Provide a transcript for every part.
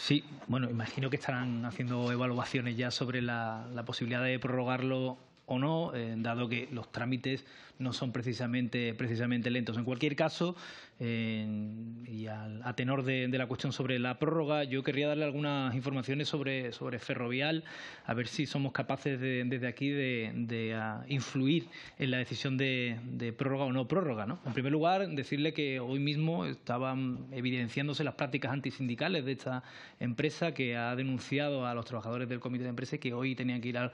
Sí, bueno, imagino que estarán haciendo evaluaciones ya sobre la, posibilidad de prorrogarlo o no, eh, dado que los trámites no son precisamente, precisamente lentos. En cualquier caso, y a tenor de, la cuestión sobre la prórroga, yo querría darle algunas informaciones sobre, sobre Ferrovial, a ver si somos capaces desde aquí de, ah, influir en la decisión de, prórroga o no prórroga. ¿no? En primer lugar, decirle que hoy mismo estaban evidenciándose las prácticas antisindicales de esta empresa que ha denunciado a los trabajadores del comité de empresa que hoy tenían que ir al,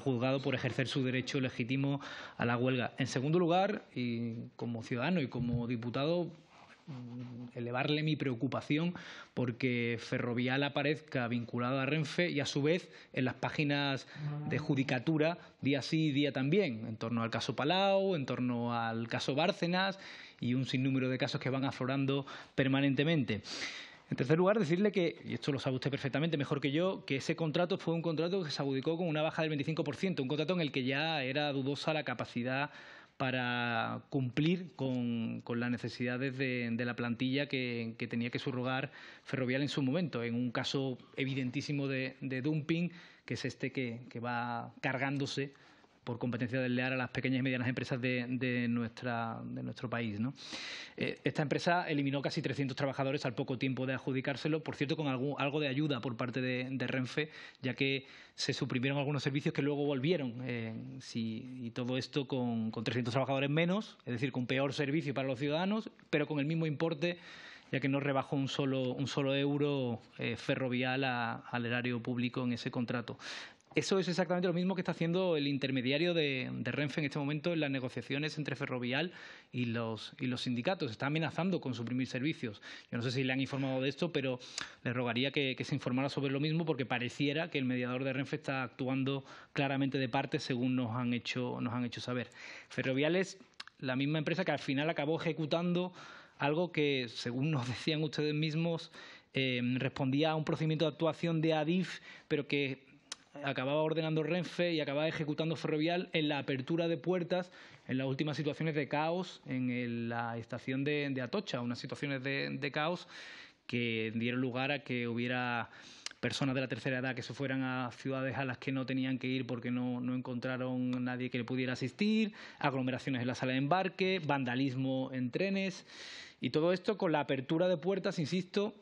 juzgado por ejercer su derecho legítimo a la huelga. En segundo lugar, y como ciudadano y como diputado, mm, elevarle mi preocupación porque Ferrovial aparezca vinculado a Renfe y a su vez en las páginas de judicatura día sí y día también, en torno al caso Palau, en torno al caso Bárcenas y un sinnúmero de casos que van aflorando permanentemente. En tercer lugar, decirle que, y esto lo sabe usted perfectamente mejor que yo, que ese contrato fue un contrato que se adjudicó con una baja del 25%, un contrato en el que ya era dudosa la capacidad para cumplir con, las necesidades de, la plantilla que, tenía que surrogar Ferrovial en su momento, en un caso evidentísimo de, dumping, que es este que va cargándose por competencia desleal a las pequeñas y medianas empresas de, nuestra, de nuestro país. Eh, esta empresa eliminó casi 300 trabajadores al poco tiempo de adjudicárselo, por cierto, con algo de ayuda por parte de, Renfe, ya que se suprimieron algunos servicios que luego volvieron. Eh, y todo esto con, 300 trabajadores menos, es decir, con peor servicio para los ciudadanos, pero con el mismo importe ya que no rebajó un solo, un solo euro eh, ferrovial al erario público en ese contrato. Eso es exactamente lo mismo que está haciendo el intermediario de, Renfe en este momento en las negociaciones entre Ferrovial y los, y los sindicatos. Está amenazando con suprimir servicios. Yo no sé si le han informado de esto, pero le rogaría que, se informara sobre lo mismo porque pareciera que el mediador de Renfe está actuando claramente de parte según nos han hecho, nos han hecho saber. Ferrovial es la misma empresa que al final acabó ejecutando algo que, según nos decían ustedes mismos, eh, respondía a un procedimiento de actuación de ADIF, pero que acababa ordenando Renfe y acababa ejecutando Ferrovial en la apertura de puertas en las últimas situaciones de caos en la estación de, Atocha, unas situaciones de, caos que dieron lugar a que hubiera personas de la tercera edad que se fueran a ciudades a las que no tenían que ir porque no, no encontraron nadie que le pudiera asistir, aglomeraciones en la sala de embarque, vandalismo en trenes y todo esto con la apertura de puertas, insisto,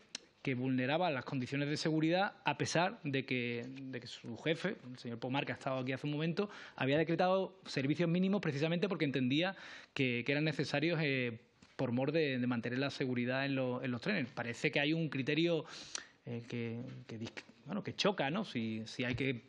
que vulneraba las condiciones de seguridad a pesar de que, su jefe, el señor Pomar, que ha estado aquí hace un momento, había decretado servicios mínimos precisamente porque entendía que, eran necesarios. Eh, por mor de, mantener la seguridad en, los trenes. Parece que hay un criterio eh, que, que, bueno, que choca, ¿no? Si, si hay que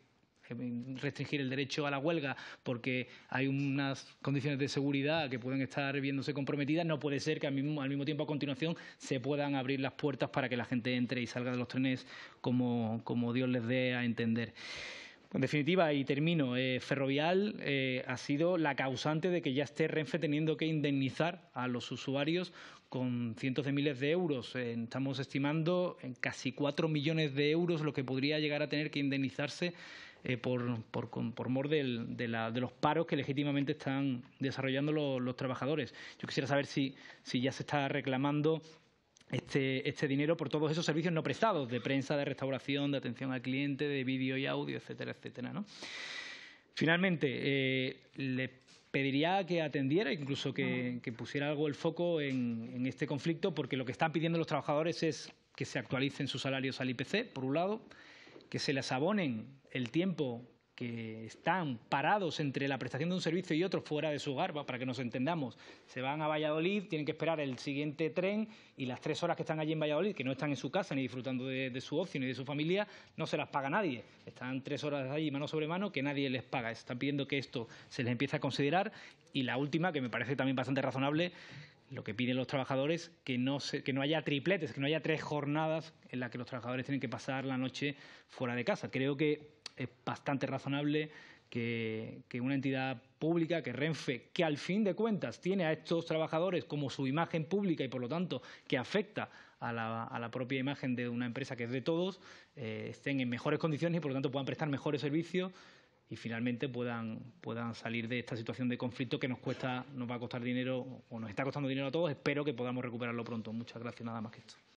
restringir el derecho a la huelga porque hay unas condiciones de seguridad que pueden estar viéndose comprometidas, no puede ser que al mismo, tiempo a continuación se puedan abrir las puertas para que la gente entre y salga de los trenes como, Dios les dé a entender. En definitiva, y termino, eh, Ferrovial eh, ha sido la causante de que ya esté Renfe teniendo que indemnizar a los usuarios con cientos de miles de euros. Eh, estamos estimando en casi cuatro millones de euros lo que podría llegar a tener que indemnizarse eh, por, por, por, mor de, los paros que legítimamente están desarrollando los, trabajadores. Yo quisiera saber si, ya se está reclamando este, este, dinero por todos esos servicios no prestados de prensa, de restauración, de atención al cliente, de vídeo y audio, etcétera, etcétera. Finalmente, eh, les pediría que atendiera, incluso que, pusiera algo el foco en, en, este conflicto, porque lo que están pidiendo los trabajadores es que se actualicen sus salarios al IPC, por un lado, que se les abonen el tiempo que están parados entre la prestación de un servicio y otro fuera de su hogar, para que nos entendamos. Se van a Valladolid, tienen que esperar el siguiente tren y las tres horas que están allí en Valladolid, que no están en su casa ni disfrutando de, su opción ni de su familia, no se las paga nadie. Están tres horas allí mano sobre mano que nadie les paga. Están pidiendo que esto se les empiece a considerar. Y la última, que me parece también bastante razonable, lo que piden los trabajadores, que no, que no haya tripletes, que no haya tres jornadas en las que los trabajadores tienen que pasar la noche fuera de casa. Creo que es bastante razonable que, una entidad pública, que Renfe, que al fin de cuentas tiene a estos trabajadores como su imagen pública y por lo tanto que afecta a la, a la propia imagen de una empresa que es de todos, eh, estén en mejores condiciones y por lo tanto puedan prestar mejores servicios y finalmente puedan, puedan salir de esta situación de conflicto que nos cuesta, nos va a costar dinero o nos está costando dinero a todos. Espero que podamos recuperarlo pronto. Muchas gracias, nada más que esto.